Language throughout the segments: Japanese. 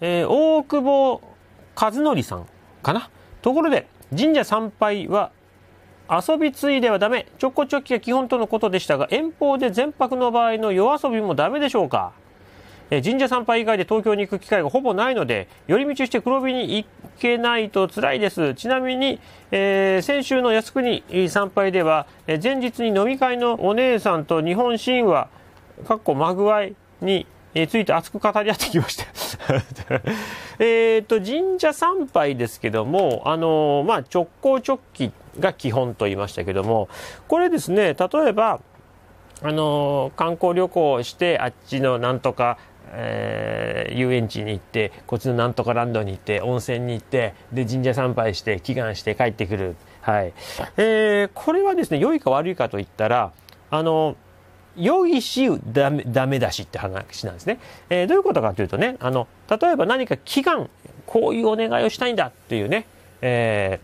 えー、大久保和則さんかな。ところで、神社参拝は遊びついではダメ。ちょこちょきが基本とのことでしたが、遠方で全泊の場合の夜遊びもダメでしょうかえ神社参拝以外で東京に行く機会がほぼないので、寄り道して黒火に行けないと辛いです。ちなみに、えー、先週の靖国参拝では、え前日に飲み会のお姉さんと日本神話、かっこまぐわいにえついて熱く語り合ってきました えっと、神社参拝ですけども、あのー、まあ、直行直帰が基本と言いましたけども、これですね、例えば、あのー、観光旅行をして、あっちのなんとか、えー、遊園地に行ってこっちのなんとかランドに行って温泉に行ってで神社参拝して祈願して帰ってくる、はいえー、これはですね良いか悪いかといったらあの良いしダメダメだしって話なんですね、えー、どういうことかというとねあの例えば何か祈願こういうお願いをしたいんだっていうね、え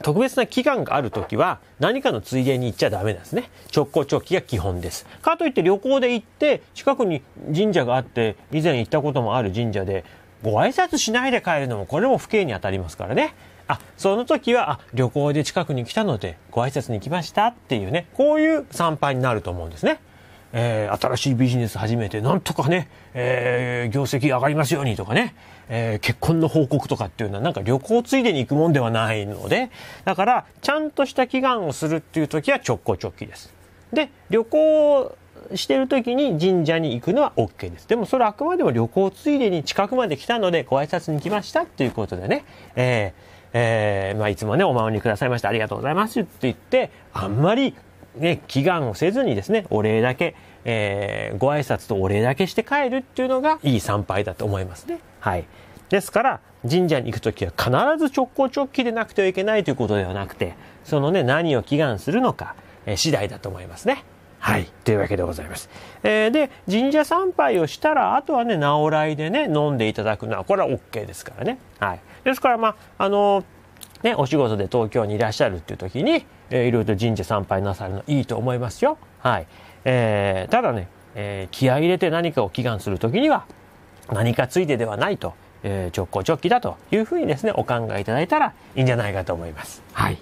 ー、特別な祈願があるときは何かのついでに行っちゃダメなんですね。直行直帰が基本です。かといって旅行で行って近くに神社があって以前行ったこともある神社でご挨拶しないで帰るのもこれも不敬にあたりますからね。あ、その時は、あ、旅行で近くに来たので、ご挨拶に来ましたっていうね、こういう参拝になると思うんですね。えー、新しいビジネス始めて、なんとかね、えー、業績上がりますようにとかね、えー、結婚の報告とかっていうのはなんか旅行ついでに行くもんではないので、だから、ちゃんとした祈願をするっていう時は直行直帰です。で、旅行してる時に神社に行くのは OK です。でもそれあくまでも旅行ついでに近くまで来たのでご挨拶に来ましたっていうことでね、えーえー、まあ、いつもね、お守りくださいましてありがとうございますって言って、あんまり、ね、祈願をせずにですね、お礼だけ、えー、ご挨拶とお礼だけして帰るっていうのがいい参拝だと思いますね。はい。ですから、神社に行くときは必ず直行直帰でなくてはいけないということではなくて、そのね、何を祈願するのか、えー、次第だと思いますね。はい、というわけでございます。えー、で、神社参拝をしたら、あとはね、直来でね、飲んでいただくのは、これは OK ですからね。はい。ですから、まあ、あのー、ね、お仕事で東京にいらっしゃるっていう時に、えー、いろいろと神社参拝なさるのいいと思いますよ。はい。えー、ただね、えー、気合入れて何かを祈願する時には、何かついでではないと、えー、直行直帰だというふうにですね、お考えいただいたらいいんじゃないかと思います。はい。